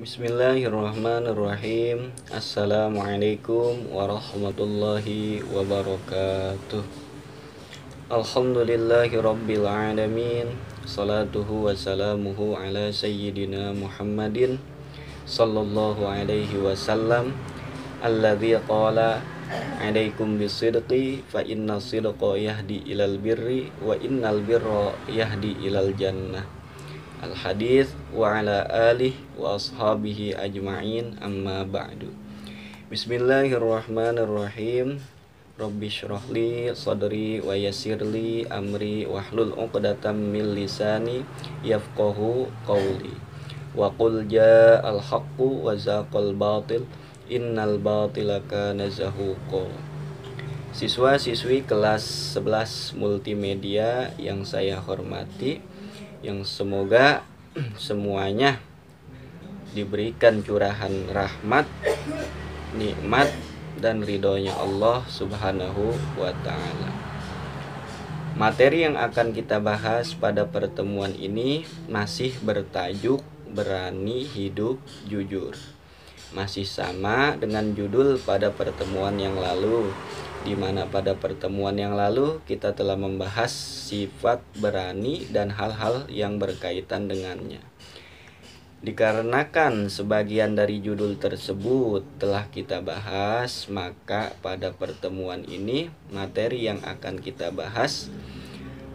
Bismillahirrahmanirrahim Assalamualaikum warahmatullahi wabarakatuh Alhamdulillahi rabbil alamin Salatuhu wa salamuhu ala sayyidina Muhammadin Sallallahu alaihi wasallam Alladhi qala Alaikum bisidqi fa inna sidqa yahdi ilal birri wa innal birra yahdi ilal jannah al hadis wa ala alih wa ashabihi ajma'in amma ba'du Bismillahirrahmanirrahim Rabbi syrahli sadri wa yassirli amri wahlul uqdatan min lisani yafqahu qawli wa qul ja'al haqqu wa zaqal batil innal batila kana zahuqa Siswa-siswi kelas 11 multimedia yang saya hormati yang semoga semuanya diberikan curahan rahmat, nikmat dan ridhonya Allah Subhanahu wa taala. Materi yang akan kita bahas pada pertemuan ini masih bertajuk berani hidup jujur. Masih sama dengan judul pada pertemuan yang lalu di mana pada pertemuan yang lalu kita telah membahas sifat berani dan hal-hal yang berkaitan dengannya. Dikarenakan sebagian dari judul tersebut telah kita bahas, maka pada pertemuan ini materi yang akan kita bahas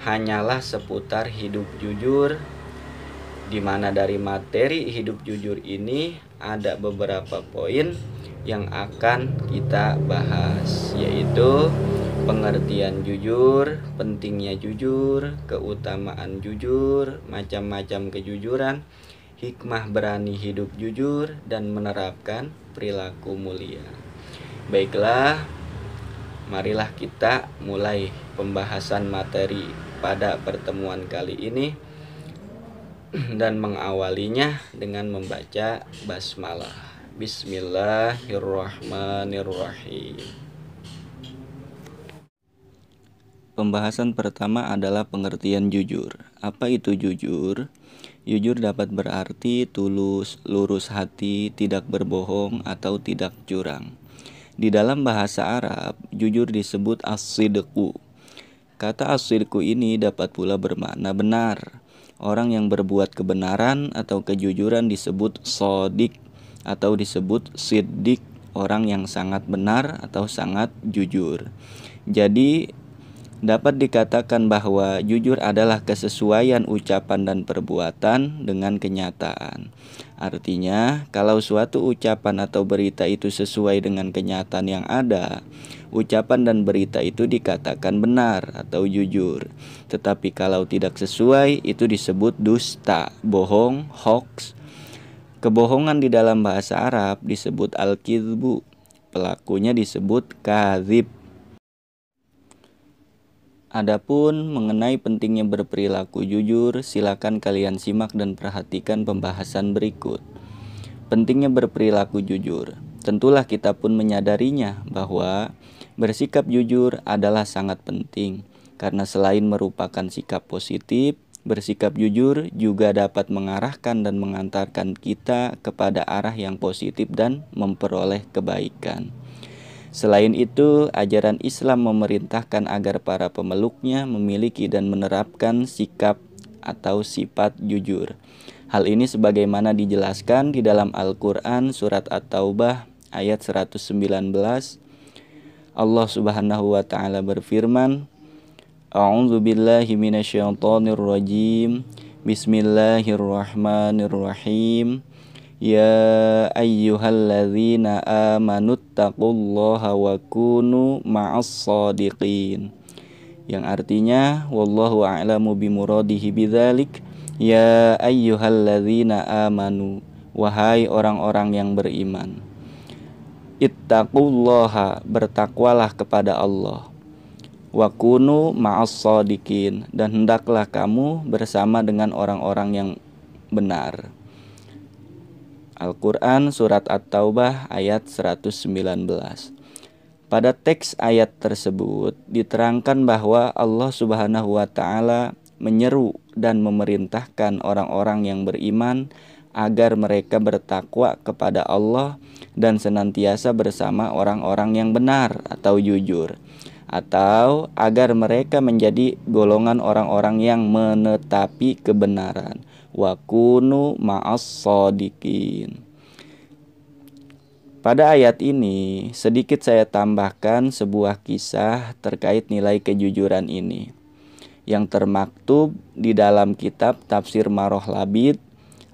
hanyalah seputar hidup jujur di mana dari materi hidup jujur ini ada beberapa poin yang akan kita bahas yaitu pengertian jujur, pentingnya jujur, keutamaan jujur, macam-macam kejujuran, hikmah berani hidup jujur dan menerapkan perilaku mulia. Baiklah, marilah kita mulai pembahasan materi pada pertemuan kali ini dan mengawalinya dengan membaca basmalah. Bismillahirrahmanirrahim. Pembahasan pertama adalah pengertian jujur. Apa itu jujur? Jujur dapat berarti tulus, lurus hati, tidak berbohong, atau tidak curang. Di dalam bahasa Arab, jujur disebut as-sidqu. Kata as ini dapat pula bermakna benar. Orang yang berbuat kebenaran atau kejujuran disebut sodik atau disebut siddiq orang yang sangat benar atau sangat jujur. Jadi dapat dikatakan bahwa jujur adalah kesesuaian ucapan dan perbuatan dengan kenyataan. Artinya, kalau suatu ucapan atau berita itu sesuai dengan kenyataan yang ada, ucapan dan berita itu dikatakan benar atau jujur. Tetapi kalau tidak sesuai, itu disebut dusta, bohong, hoax, Kebohongan di dalam bahasa Arab disebut al-kizbu, pelakunya disebut kazib. Adapun mengenai pentingnya berperilaku jujur, silakan kalian simak dan perhatikan pembahasan berikut. Pentingnya berperilaku jujur. Tentulah kita pun menyadarinya bahwa bersikap jujur adalah sangat penting karena selain merupakan sikap positif, Bersikap jujur juga dapat mengarahkan dan mengantarkan kita kepada arah yang positif dan memperoleh kebaikan. Selain itu, ajaran Islam memerintahkan agar para pemeluknya memiliki dan menerapkan sikap atau sifat jujur. Hal ini sebagaimana dijelaskan di dalam Al-Qur'an surat At-Taubah ayat 119. Allah Subhanahu wa taala berfirman, A'udzu billahi minasyaitonir rajim. Bismillahirrahmanirrahim. Ya ayyuhalladzina amanu taqullaha wa kunu ma'as sadiqin. Yang artinya wallahu a'lamu bimuradihi bidzalik. Ya ayyuhalladzina amanu. Wahai orang-orang yang beriman. Ittaqullaha, bertakwalah kepada Allah wa kunu ma'as sadiqin dan hendaklah kamu bersama dengan orang-orang yang benar. Al-Qur'an surat At-Taubah ayat 119. Pada teks ayat tersebut diterangkan bahwa Allah Subhanahu wa taala menyeru dan memerintahkan orang-orang yang beriman agar mereka bertakwa kepada Allah dan senantiasa bersama orang-orang yang benar atau jujur atau agar mereka menjadi golongan orang-orang yang menetapi kebenaran wa kunu ma'as sodikin pada ayat ini sedikit saya tambahkan sebuah kisah terkait nilai kejujuran ini yang termaktub di dalam kitab tafsir Maroh Labid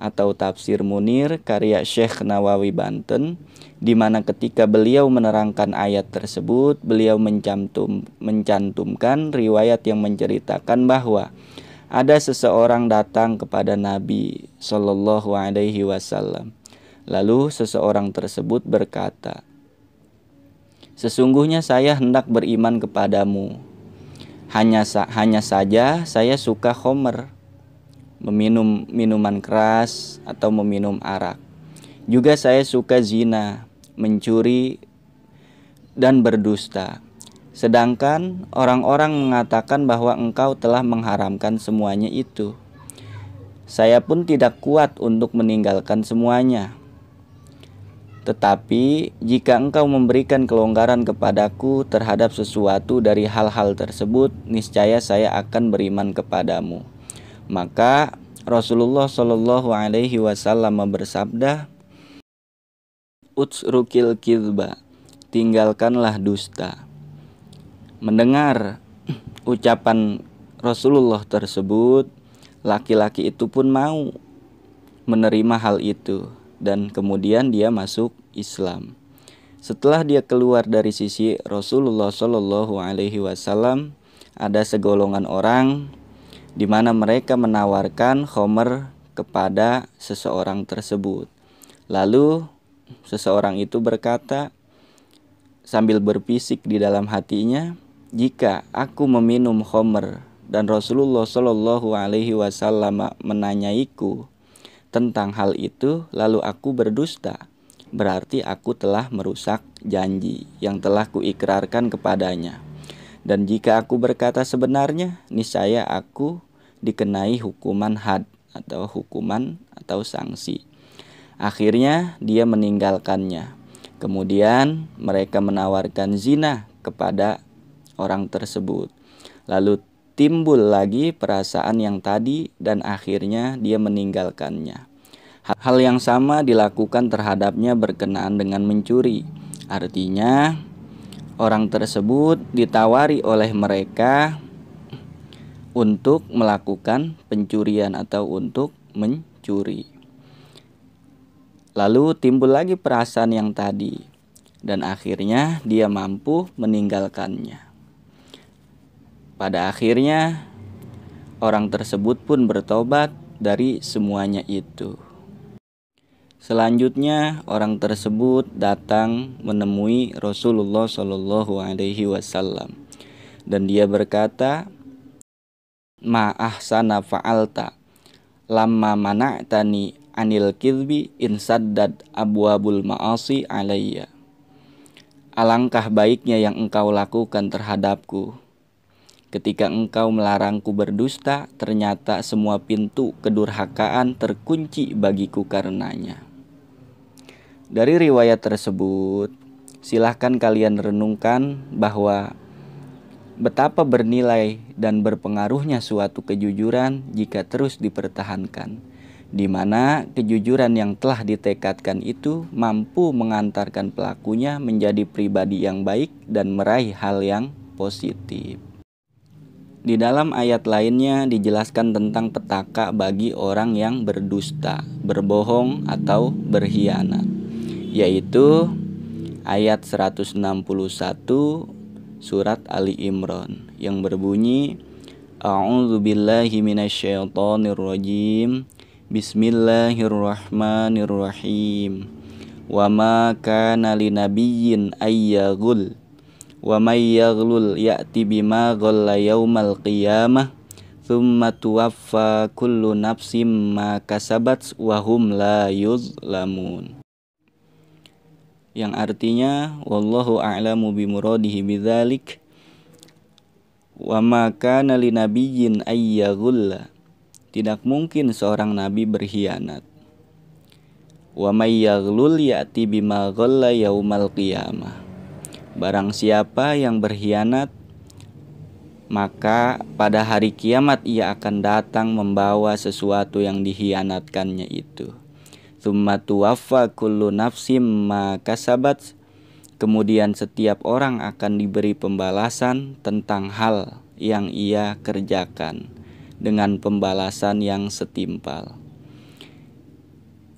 atau Tafsir Munir karya Syekh Nawawi Banten di mana ketika beliau menerangkan ayat tersebut beliau mencantum, mencantumkan riwayat yang menceritakan bahwa ada seseorang datang kepada Nabi Shallallahu alaihi wasallam lalu seseorang tersebut berkata Sesungguhnya saya hendak beriman kepadamu hanya hanya saja saya suka homer meminum minuman keras atau meminum arak. Juga saya suka zina, mencuri dan berdusta. Sedangkan orang-orang mengatakan bahwa engkau telah mengharamkan semuanya itu. Saya pun tidak kuat untuk meninggalkan semuanya. Tetapi jika engkau memberikan kelonggaran kepadaku terhadap sesuatu dari hal-hal tersebut, niscaya saya akan beriman kepadamu. Maka Rasulullah Shallallahu Alaihi Wasallam bersabda, "Utsrukil kizba, tinggalkanlah dusta." Mendengar ucapan Rasulullah tersebut, laki-laki itu pun mau menerima hal itu dan kemudian dia masuk Islam. Setelah dia keluar dari sisi Rasulullah Shallallahu Alaihi Wasallam, ada segolongan orang di mana mereka menawarkan Homer kepada seseorang tersebut. Lalu seseorang itu berkata sambil berbisik di dalam hatinya, "Jika aku meminum Homer dan Rasulullah Shallallahu alaihi wasallam menanyaiku tentang hal itu, lalu aku berdusta, berarti aku telah merusak janji yang telah kuikrarkan kepadanya." Dan jika aku berkata sebenarnya, niscaya aku dikenai hukuman had atau hukuman atau sanksi. Akhirnya dia meninggalkannya. Kemudian mereka menawarkan zina kepada orang tersebut. Lalu timbul lagi perasaan yang tadi dan akhirnya dia meninggalkannya. Hal yang sama dilakukan terhadapnya berkenaan dengan mencuri. Artinya, orang tersebut ditawari oleh mereka untuk melakukan pencurian atau untuk mencuri. Lalu timbul lagi perasaan yang tadi, dan akhirnya dia mampu meninggalkannya. Pada akhirnya, orang tersebut pun bertobat dari semuanya itu. Selanjutnya orang tersebut datang menemui Rasulullah Shallallahu Alaihi Wasallam dan dia berkata, sana fa'alta Lama mana tani anil kirbi abu abul ma'asi alayya Alangkah baiknya yang engkau lakukan terhadapku Ketika engkau melarangku berdusta Ternyata semua pintu kedurhakaan terkunci bagiku karenanya dari riwayat tersebut, silahkan kalian renungkan bahwa betapa bernilai dan berpengaruhnya suatu kejujuran jika terus dipertahankan, di mana kejujuran yang telah ditekatkan itu mampu mengantarkan pelakunya menjadi pribadi yang baik dan meraih hal yang positif. Di dalam ayat lainnya dijelaskan tentang petaka bagi orang yang berdusta, berbohong, atau berkhianat yaitu ayat 161 surat Ali Imran yang berbunyi A'udzubillahi minasyaitonirrajim Bismillahirrahmanirrahim Wa ma kana linabiyyin ayyaghul Wa may yaghlul ya'ti bima ghalla yaumal qiyamah Thumma tuwaffa kullu nafsim ma kasabat wa hum la yuzlamun yang artinya wallahu a'lamu muradihi bidzalik wa ma kana linabiyyin ayyaghulla tidak mungkin seorang nabi berkhianat wa may yaghlul ya'ti bima ghalla yaumal qiyamah barang siapa yang berkhianat maka pada hari kiamat ia akan datang membawa sesuatu yang dikhianatkannya itu Thumma tuwaffa kullu nafsim ma kasabat. Kemudian setiap orang akan diberi pembalasan tentang hal yang ia kerjakan dengan pembalasan yang setimpal.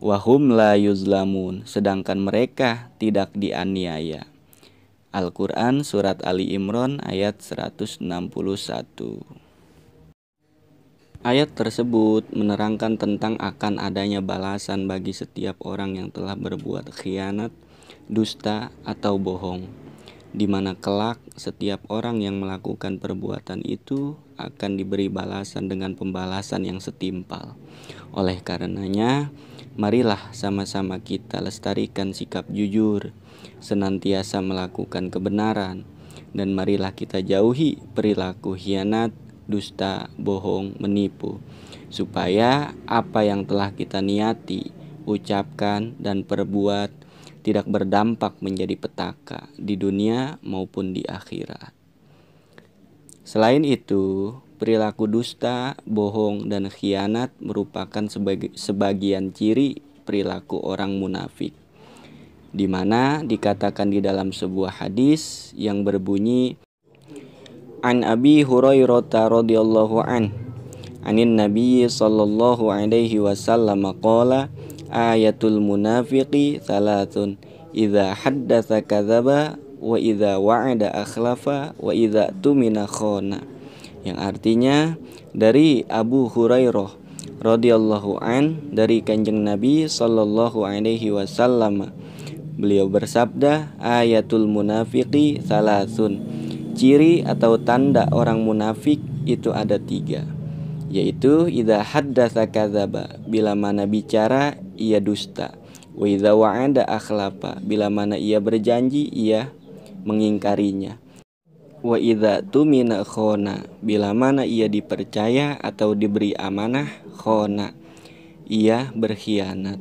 Wahum la yuzlamun, sedangkan mereka tidak dianiaya. Al-Quran Surat Ali Imran ayat 161 Ayat tersebut menerangkan tentang akan adanya balasan bagi setiap orang yang telah berbuat khianat, dusta, atau bohong, di mana kelak setiap orang yang melakukan perbuatan itu akan diberi balasan dengan pembalasan yang setimpal. Oleh karenanya, marilah sama-sama kita lestarikan sikap jujur, senantiasa melakukan kebenaran, dan marilah kita jauhi perilaku hianat dusta, bohong, menipu, supaya apa yang telah kita niati, ucapkan, dan perbuat tidak berdampak menjadi petaka di dunia maupun di akhirat. Selain itu, perilaku dusta, bohong, dan khianat merupakan sebagian ciri perilaku orang munafik, di mana dikatakan di dalam sebuah hadis yang berbunyi. An Abi Hurairah radhiyallahu an Anin Nabi sallallahu alaihi wasallam qala ayatul munafiqi salatun idza haddatsa kadzaba wa idza wa'ada akhlafa wa idza tumina khona yang artinya dari Abu Hurairah radhiyallahu an dari Kanjeng Nabi sallallahu alaihi wasallam beliau bersabda ayatul munafiqi salasun Ciri atau tanda orang munafik itu ada tiga Yaitu idza haddatsa kadzaba Bila mana bicara ia dusta Wa idza wa'ada akhlafa Bila mana ia berjanji ia mengingkarinya Wa idza tumina khona Bila mana ia dipercaya atau diberi amanah khona Ia berkhianat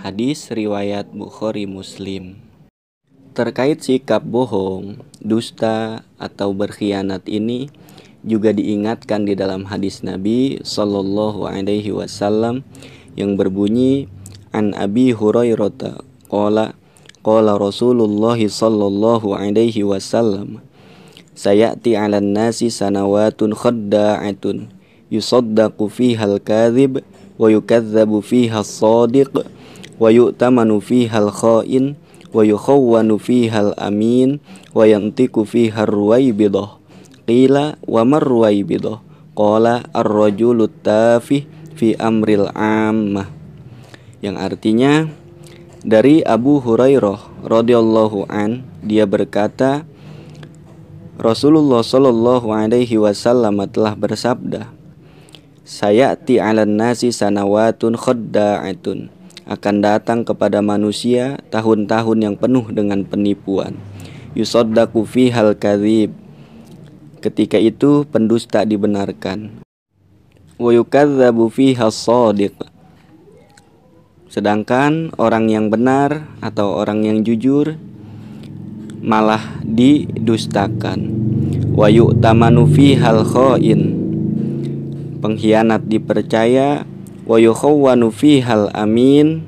Hadis riwayat Bukhari Muslim Terkait sikap bohong, dusta, atau berkhianat ini juga diingatkan di dalam hadis Nabi Shallallahu Alaihi Wasallam yang berbunyi an Abi Hurairah qala qala Rasulullah Shallallahu Alaihi Wasallam sayati 'alan nasi sanawatun khadda'atun yusaddaqu fiha al-kadhib wa yukadzabu fiha al sadiq wa yu'tamanu fiha al-kha'in wa yukhawwanu fihal amin wa yantiku fiha ruwaibidah qila wa mar ruwaibidah qala ar-rajulu tafih fi amril ammah yang artinya dari Abu Hurairah radhiyallahu an dia berkata Rasulullah shallallahu alaihi wasallam telah bersabda Saya 'alan nasi sanawatun khadda'atun akan datang kepada manusia tahun-tahun yang penuh dengan penipuan. fi hal kadhib. Ketika itu pendusta dibenarkan. Wa yukadzabu fihas Sedangkan orang yang benar atau orang yang jujur malah didustakan. Wa yu'tamanu hal khain. Pengkhianat dipercaya, Wayokhawanu hal amin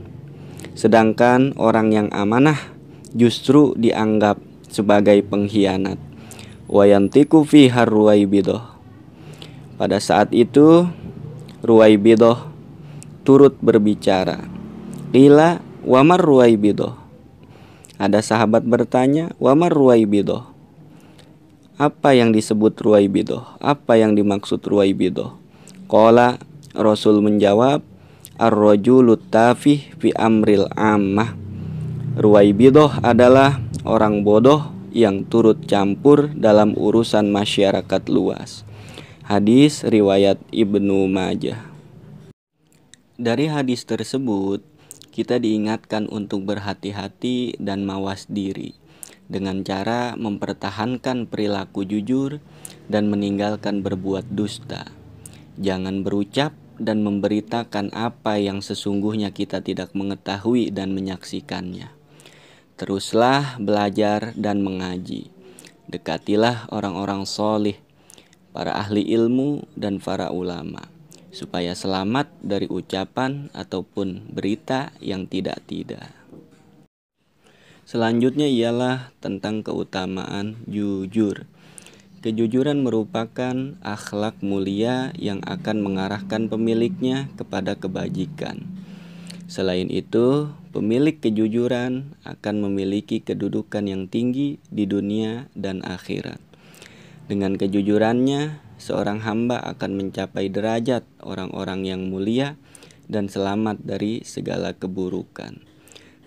Sedangkan orang yang amanah justru dianggap sebagai pengkhianat Wayantiku fihar ruwaibidoh Pada saat itu Ruwaibidoh turut berbicara Lila wamar ruwaibidoh Ada sahabat bertanya wamar ruwaibidoh apa yang disebut ruwaibidoh apa yang dimaksud ruwaibidoh kola Rasul menjawab, Ar-rajulu tafih fi amril ammah. Ruwaibidoh adalah orang bodoh yang turut campur dalam urusan masyarakat luas. Hadis riwayat Ibnu Majah. Dari hadis tersebut, kita diingatkan untuk berhati-hati dan mawas diri dengan cara mempertahankan perilaku jujur dan meninggalkan berbuat dusta. Jangan berucap dan memberitakan apa yang sesungguhnya kita tidak mengetahui dan menyaksikannya. Teruslah belajar dan mengaji. Dekatilah orang-orang solih, para ahli ilmu, dan para ulama, supaya selamat dari ucapan ataupun berita yang tidak-tidak. Selanjutnya ialah tentang keutamaan jujur. Kejujuran merupakan akhlak mulia yang akan mengarahkan pemiliknya kepada kebajikan. Selain itu, pemilik kejujuran akan memiliki kedudukan yang tinggi di dunia dan akhirat. Dengan kejujurannya, seorang hamba akan mencapai derajat orang-orang yang mulia dan selamat dari segala keburukan.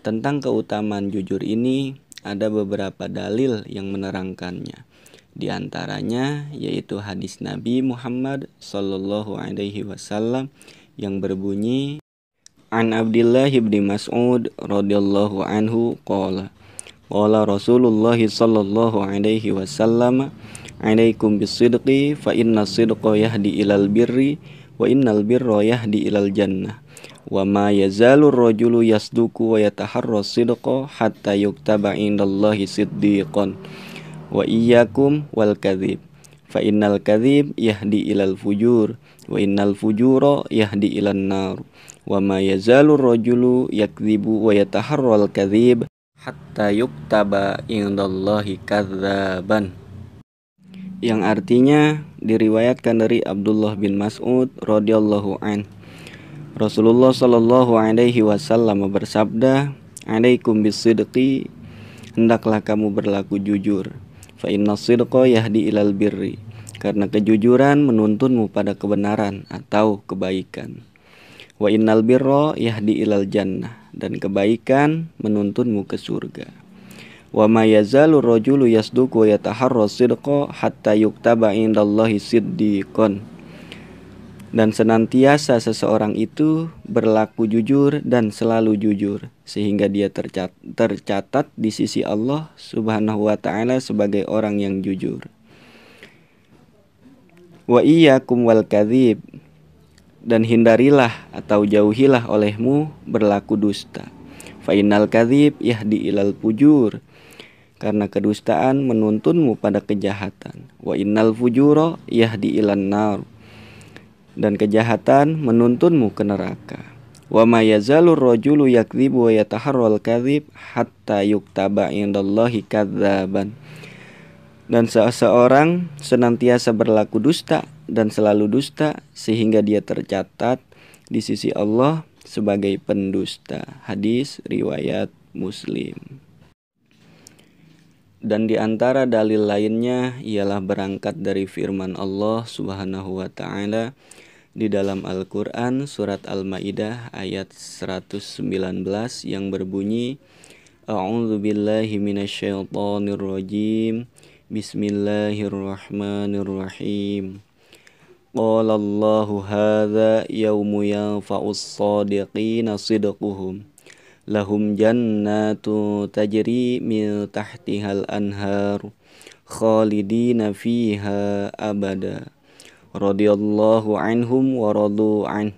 Tentang keutamaan jujur ini, ada beberapa dalil yang menerangkannya. Di antaranya yaitu hadis Nabi Muhammad Sallallahu Alaihi Wasallam yang berbunyi An Abdullah ibni Mas'ud radhiyallahu anhu qala qala Rasulullah sallallahu alaihi wasallam alaikum bisidqi fa inna sidqa yahdi ilal birri wa innal birra yahdi ilal jannah wa ma yazalu rajulu yasduku wa yataharra sidqa hatta yuktaba indallahi siddiqan wa iyyakum wal kadhib fa innal kadhib yahdi ilal fujur wa innal fujura yahdi ilan nar wa ma yazalur rajulu yakdhibu wa yataharral kadhib hatta yuktaba indallahi kadzaban yang artinya diriwayatkan dari Abdullah bin Mas'ud radhiyallahu an Rasulullah shallallahu alaihi wasallam bersabda alaikum bisidqi hendaklah kamu berlaku jujur fa inna sidqa yahdi ilal birri karena kejujuran menuntunmu pada kebenaran atau kebaikan. Wa innal birra yahdi ilal jannah dan kebaikan menuntunmu ke surga. Wa ma yazalu rajulu yasduqu yataharra sidqa hatta yuktaba indallahi siddiqan dan senantiasa seseorang itu berlaku jujur dan selalu jujur sehingga dia tercat tercatat di sisi Allah Subhanahu wa taala sebagai orang yang jujur. Wa iyyakum wal kadzib dan hindarilah atau jauhilah olehmu berlaku dusta. innal kadzib yahdi ilal pujur karena kedustaan menuntunmu pada kejahatan. Wa innal fujuro yahdi ilan nar dan kejahatan menuntunmu ke neraka. Wa ma yazalur rajulu yakdzibu wa yataharral hatta yuktaba indallahi kadzaban. Dan seseorang senantiasa berlaku dusta dan selalu dusta sehingga dia tercatat di sisi Allah sebagai pendusta. Hadis riwayat Muslim. Dan di antara dalil lainnya ialah berangkat dari firman Allah Subhanahu wa taala di dalam Al-Quran Surat Al-Ma'idah ayat 119 yang berbunyi A'udzu billahi minasyaitonir Bismillahirrahmanirrahim Qala Allahu hadza yawmu yanfa'us sadiqina sidquhum lahum jannatu tajri min tahtihal anhar khalidina fiha abada radhiyallahu anhum wa radu an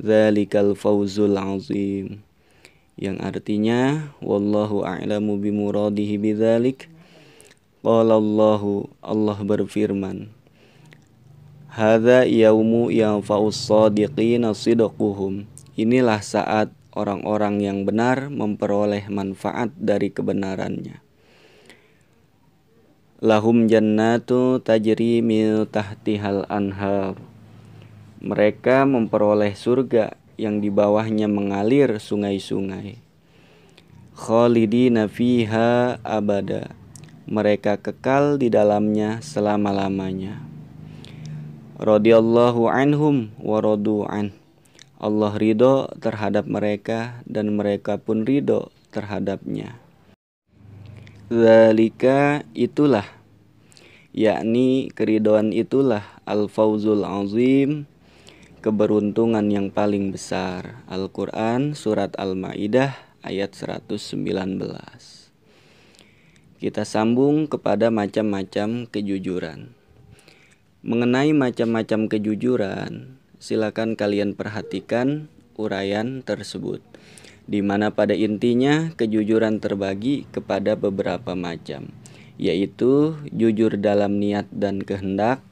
dzalikal fawzul azim yang artinya wallahu a'lamu muradihi bidzalik qala Allahu Allah berfirman hadza yaumu yanfa'us sadiqina sidquhum inilah saat orang-orang yang benar memperoleh manfaat dari kebenarannya lahum jannatu tajri tahti tahtihal anhar mereka memperoleh surga yang di bawahnya mengalir sungai-sungai khalidina fiha abada mereka kekal di dalamnya selama-lamanya radhiyallahu anhum wa an Allah ridho terhadap mereka dan mereka pun ridho terhadapnya Zalika itulah yakni keridoan itulah al-fauzul azim keberuntungan yang paling besar Al-Qur'an surat Al-Maidah ayat 119 Kita sambung kepada macam-macam kejujuran Mengenai macam-macam kejujuran silakan kalian perhatikan uraian tersebut di mana pada intinya kejujuran terbagi kepada beberapa macam, yaitu jujur dalam niat dan kehendak,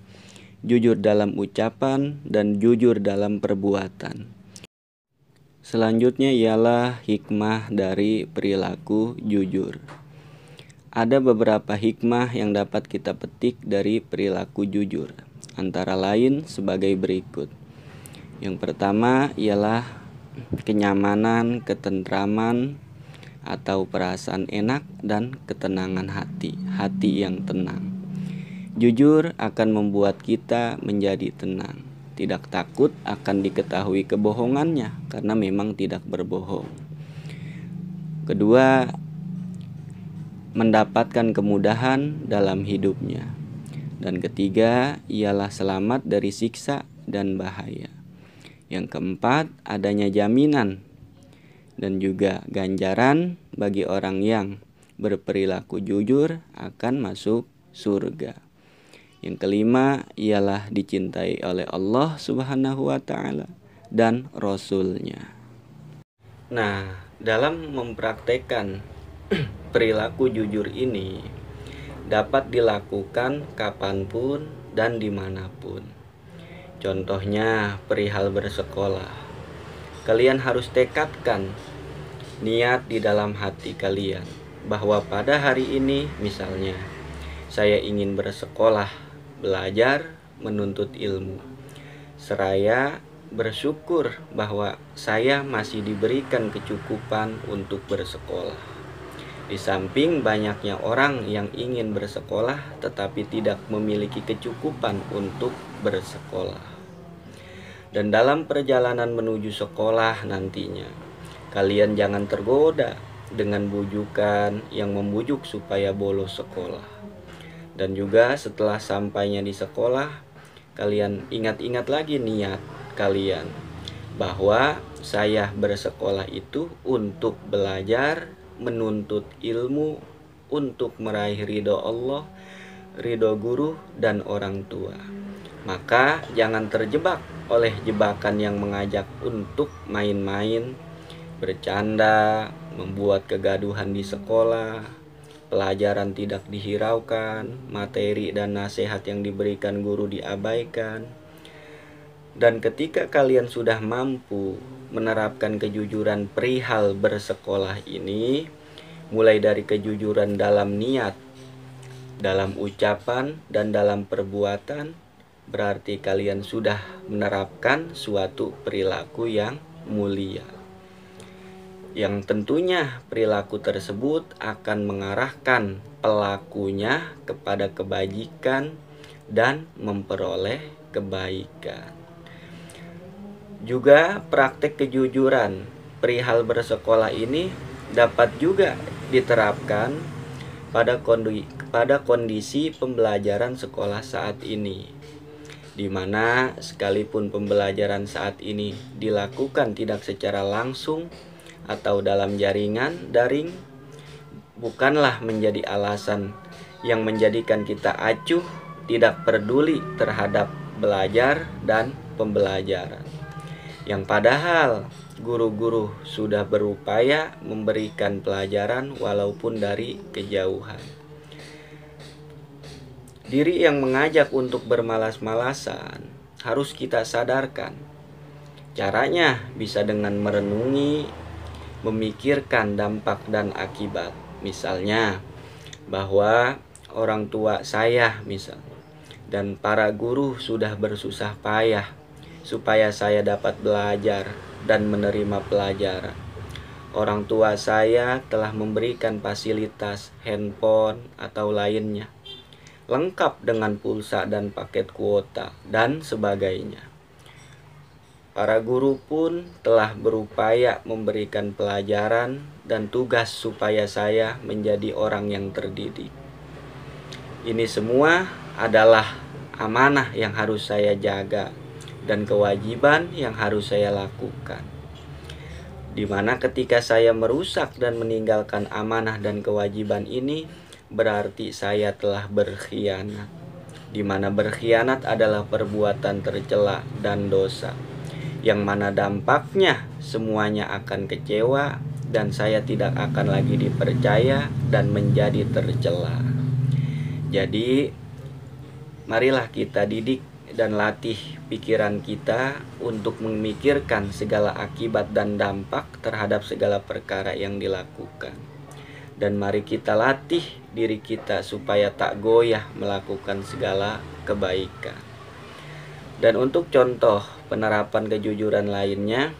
jujur dalam ucapan, dan jujur dalam perbuatan. Selanjutnya ialah hikmah dari perilaku jujur. Ada beberapa hikmah yang dapat kita petik dari perilaku jujur, antara lain sebagai berikut: yang pertama ialah kenyamanan, ketentraman, atau perasaan enak dan ketenangan hati, hati yang tenang. Jujur akan membuat kita menjadi tenang, tidak takut akan diketahui kebohongannya karena memang tidak berbohong. Kedua, mendapatkan kemudahan dalam hidupnya. Dan ketiga, ialah selamat dari siksa dan bahaya. Yang keempat, adanya jaminan dan juga ganjaran bagi orang yang berperilaku jujur akan masuk surga. Yang kelima ialah dicintai oleh Allah Subhanahu wa taala dan rasulnya. Nah, dalam mempraktekkan perilaku jujur ini dapat dilakukan kapanpun dan dimanapun. Contohnya perihal bersekolah. Kalian harus tekadkan niat di dalam hati kalian bahwa pada hari ini misalnya saya ingin bersekolah, belajar, menuntut ilmu. Seraya bersyukur bahwa saya masih diberikan kecukupan untuk bersekolah. Di samping banyaknya orang yang ingin bersekolah tetapi tidak memiliki kecukupan untuk bersekolah. Dan dalam perjalanan menuju sekolah nantinya, kalian jangan tergoda dengan bujukan yang membujuk supaya bolos sekolah. Dan juga setelah sampainya di sekolah, kalian ingat-ingat lagi niat kalian bahwa saya bersekolah itu untuk belajar menuntut ilmu untuk meraih ridho Allah, ridho guru, dan orang tua. Maka jangan terjebak oleh jebakan yang mengajak untuk main-main, bercanda, membuat kegaduhan di sekolah, pelajaran tidak dihiraukan, materi dan nasihat yang diberikan guru diabaikan, dan ketika kalian sudah mampu menerapkan kejujuran perihal bersekolah ini, mulai dari kejujuran dalam niat, dalam ucapan, dan dalam perbuatan, berarti kalian sudah menerapkan suatu perilaku yang mulia. Yang tentunya perilaku tersebut akan mengarahkan pelakunya kepada kebajikan dan memperoleh kebaikan. Juga praktik kejujuran perihal bersekolah ini dapat juga diterapkan pada kondisi, pada kondisi pembelajaran sekolah saat ini di mana sekalipun pembelajaran saat ini dilakukan tidak secara langsung atau dalam jaringan daring bukanlah menjadi alasan yang menjadikan kita acuh tidak peduli terhadap belajar dan pembelajaran yang padahal guru-guru sudah berupaya memberikan pelajaran walaupun dari kejauhan. Diri yang mengajak untuk bermalas-malasan harus kita sadarkan. Caranya bisa dengan merenungi, memikirkan dampak dan akibat. Misalnya, bahwa orang tua saya misal dan para guru sudah bersusah payah supaya saya dapat belajar dan menerima pelajaran. Orang tua saya telah memberikan fasilitas handphone atau lainnya, lengkap dengan pulsa dan paket kuota dan sebagainya. Para guru pun telah berupaya memberikan pelajaran dan tugas supaya saya menjadi orang yang terdidik. Ini semua adalah amanah yang harus saya jaga dan kewajiban yang harus saya lakukan. Di mana ketika saya merusak dan meninggalkan amanah dan kewajiban ini, berarti saya telah berkhianat. Di mana berkhianat adalah perbuatan tercela dan dosa, yang mana dampaknya semuanya akan kecewa dan saya tidak akan lagi dipercaya dan menjadi tercela. Jadi, marilah kita didik dan latih pikiran kita untuk memikirkan segala akibat dan dampak terhadap segala perkara yang dilakukan. Dan mari kita latih diri kita supaya tak goyah melakukan segala kebaikan. Dan untuk contoh penerapan kejujuran lainnya,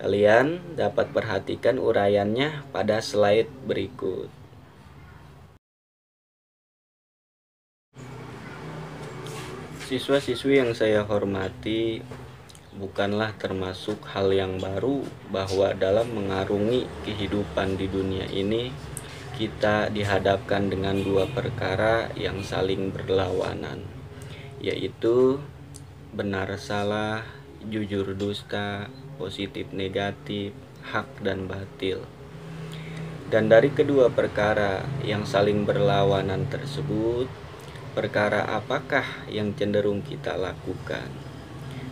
kalian dapat perhatikan uraiannya pada slide berikut. siswa-siswi yang saya hormati, bukanlah termasuk hal yang baru bahwa dalam mengarungi kehidupan di dunia ini kita dihadapkan dengan dua perkara yang saling berlawanan yaitu benar salah, jujur dusta, positif negatif, hak dan batil. Dan dari kedua perkara yang saling berlawanan tersebut perkara apakah yang cenderung kita lakukan?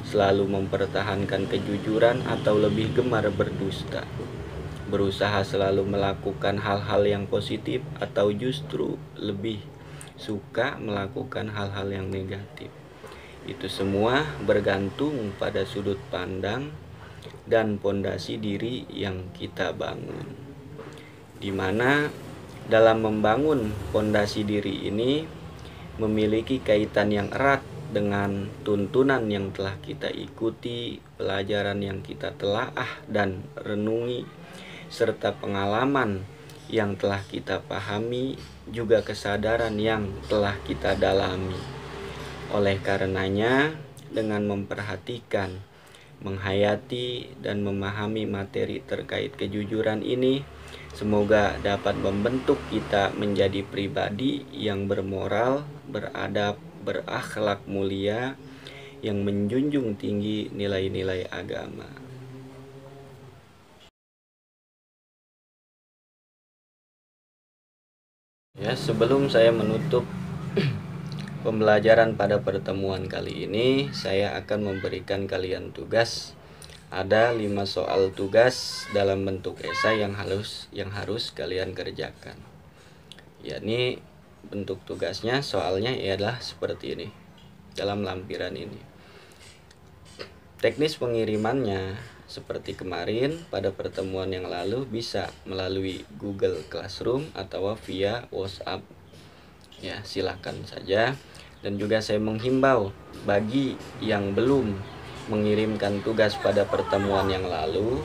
Selalu mempertahankan kejujuran atau lebih gemar berdusta? Berusaha selalu melakukan hal-hal yang positif atau justru lebih suka melakukan hal-hal yang negatif? Itu semua bergantung pada sudut pandang dan pondasi diri yang kita bangun. Di mana dalam membangun pondasi diri ini memiliki kaitan yang erat dengan tuntunan yang telah kita ikuti, pelajaran yang kita telaah dan renungi, serta pengalaman yang telah kita pahami, juga kesadaran yang telah kita dalami. Oleh karenanya, dengan memperhatikan menghayati dan memahami materi terkait kejujuran ini, Semoga dapat membentuk kita menjadi pribadi yang bermoral, beradab, berakhlak mulia, yang menjunjung tinggi nilai-nilai agama. Ya, sebelum saya menutup pembelajaran pada pertemuan kali ini, saya akan memberikan kalian tugas ada lima soal tugas dalam bentuk esai yang halus yang harus kalian kerjakan yakni bentuk tugasnya soalnya ialah seperti ini dalam lampiran ini teknis pengirimannya seperti kemarin pada pertemuan yang lalu bisa melalui Google Classroom atau via WhatsApp ya silahkan saja dan juga saya menghimbau bagi yang belum mengirimkan tugas pada pertemuan yang lalu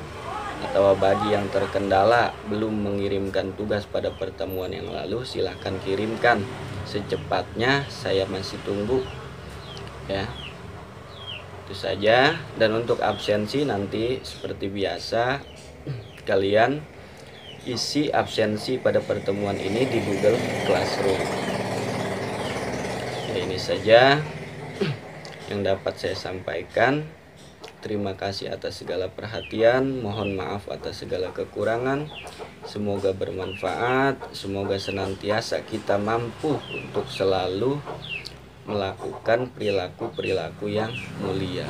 atau bagi yang terkendala belum mengirimkan tugas pada pertemuan yang lalu silahkan kirimkan secepatnya saya masih tunggu ya itu saja dan untuk absensi nanti seperti biasa kalian isi absensi pada pertemuan ini di Google Classroom ya ini saja yang dapat saya sampaikan. Terima kasih atas segala perhatian, mohon maaf atas segala kekurangan. Semoga bermanfaat, semoga senantiasa kita mampu untuk selalu melakukan perilaku-perilaku yang mulia.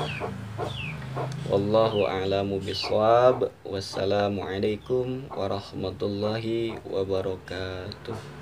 Wallahu a'lamu bishawab. Wassalamualaikum warahmatullahi wabarakatuh.